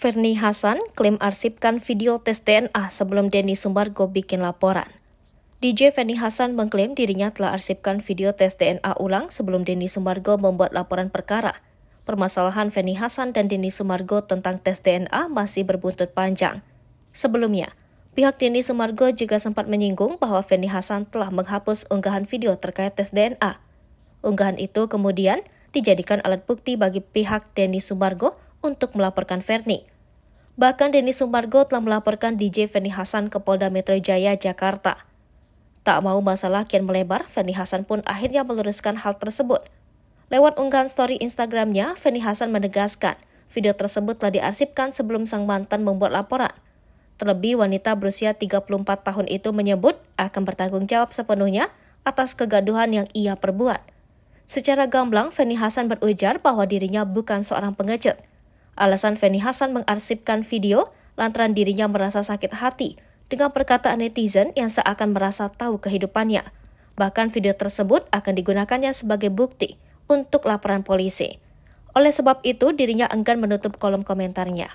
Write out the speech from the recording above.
Ferni Hasan klaim arsipkan video tes DNA sebelum Denny Sumargo bikin laporan. DJ Ferni Hasan mengklaim dirinya telah arsipkan video tes DNA ulang sebelum Denny Sumargo membuat laporan perkara. Permasalahan Ferni Hasan dan Denny Sumargo tentang tes DNA masih berbuntut panjang. Sebelumnya, pihak Denny Sumargo juga sempat menyinggung bahwa Ferni Hasan telah menghapus unggahan video terkait tes DNA. Unggahan itu kemudian dijadikan alat bukti bagi pihak Denny Sumargo untuk melaporkan Verni. Bahkan Denny Sumargo telah melaporkan DJ Verni Hasan ke Polda Metro Jaya, Jakarta. Tak mau masalah kian melebar, Verni Hasan pun akhirnya meluruskan hal tersebut. Lewat unggahan story Instagramnya, Verni Hasan menegaskan video tersebut telah diarsipkan sebelum sang mantan membuat laporan. Terlebih wanita berusia 34 tahun itu menyebut akan bertanggung jawab sepenuhnya atas kegaduhan yang ia perbuat. Secara gamblang, Feni Hasan berujar bahwa dirinya bukan seorang pengecut, Alasan Feni Hasan mengarsipkan video lantaran dirinya merasa sakit hati dengan perkataan netizen yang seakan merasa tahu kehidupannya. Bahkan video tersebut akan digunakannya sebagai bukti untuk laporan polisi. Oleh sebab itu, dirinya enggan menutup kolom komentarnya.